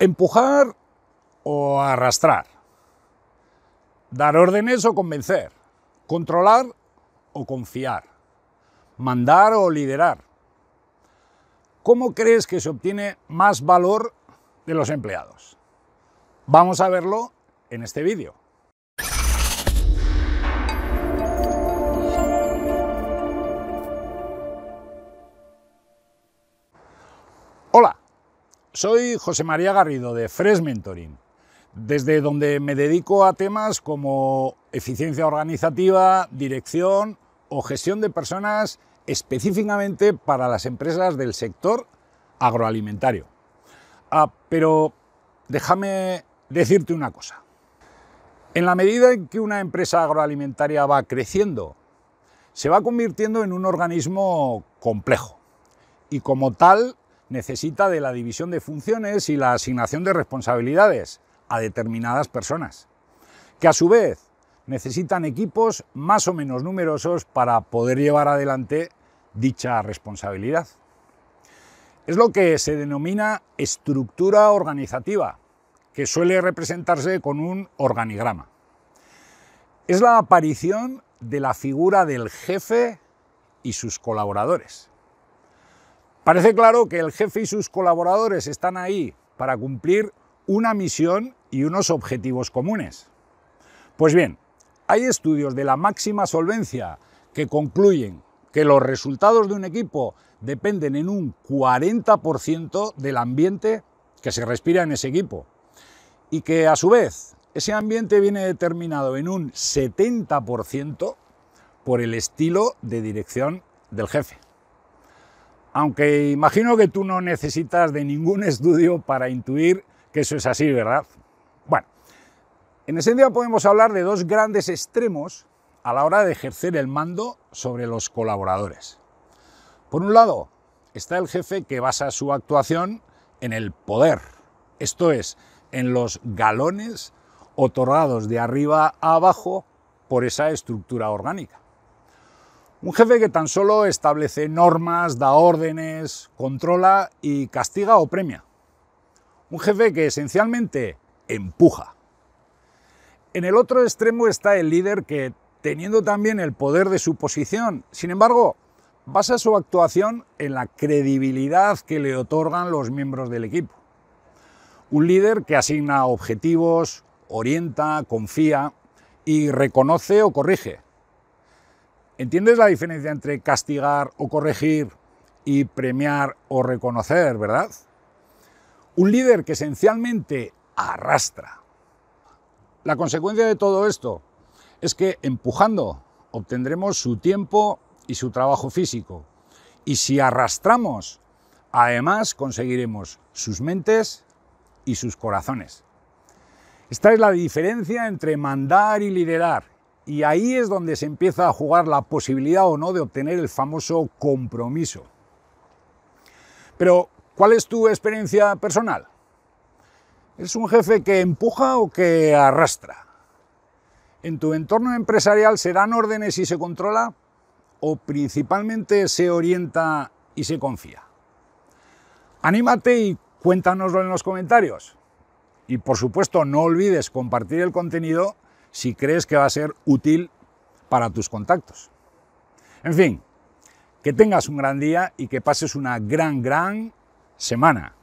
Empujar o arrastrar. Dar órdenes o convencer. Controlar o confiar. Mandar o liderar. ¿Cómo crees que se obtiene más valor de los empleados? Vamos a verlo en este vídeo. Soy José María Garrido de Fresh Mentoring, desde donde me dedico a temas como eficiencia organizativa, dirección o gestión de personas específicamente para las empresas del sector agroalimentario. Ah, pero déjame decirte una cosa. En la medida en que una empresa agroalimentaria va creciendo, se va convirtiendo en un organismo complejo y como tal necesita de la división de funciones y la asignación de responsabilidades a determinadas personas, que a su vez necesitan equipos más o menos numerosos para poder llevar adelante dicha responsabilidad. Es lo que se denomina estructura organizativa, que suele representarse con un organigrama. Es la aparición de la figura del jefe y sus colaboradores. Parece claro que el jefe y sus colaboradores están ahí para cumplir una misión y unos objetivos comunes. Pues bien, hay estudios de la máxima solvencia que concluyen que los resultados de un equipo dependen en un 40% del ambiente que se respira en ese equipo y que a su vez ese ambiente viene determinado en un 70% por el estilo de dirección del jefe. Aunque imagino que tú no necesitas de ningún estudio para intuir que eso es así, ¿verdad? Bueno, en esencia podemos hablar de dos grandes extremos a la hora de ejercer el mando sobre los colaboradores. Por un lado, está el jefe que basa su actuación en el poder, esto es, en los galones otorgados de arriba a abajo por esa estructura orgánica. Un jefe que tan solo establece normas, da órdenes, controla y castiga o premia. Un jefe que esencialmente empuja. En el otro extremo está el líder que, teniendo también el poder de su posición, sin embargo, basa su actuación en la credibilidad que le otorgan los miembros del equipo. Un líder que asigna objetivos, orienta, confía y reconoce o corrige, ¿Entiendes la diferencia entre castigar o corregir y premiar o reconocer, verdad? Un líder que esencialmente arrastra. La consecuencia de todo esto es que empujando obtendremos su tiempo y su trabajo físico. Y si arrastramos, además conseguiremos sus mentes y sus corazones. Esta es la diferencia entre mandar y liderar y ahí es donde se empieza a jugar la posibilidad o no de obtener el famoso compromiso. Pero, ¿cuál es tu experiencia personal? ¿Es un jefe que empuja o que arrastra? ¿En tu entorno empresarial se dan órdenes y se controla? ¿O principalmente se orienta y se confía? Anímate y cuéntanoslo en los comentarios. Y por supuesto, no olvides compartir el contenido si crees que va a ser útil para tus contactos. En fin, que tengas un gran día y que pases una gran, gran semana.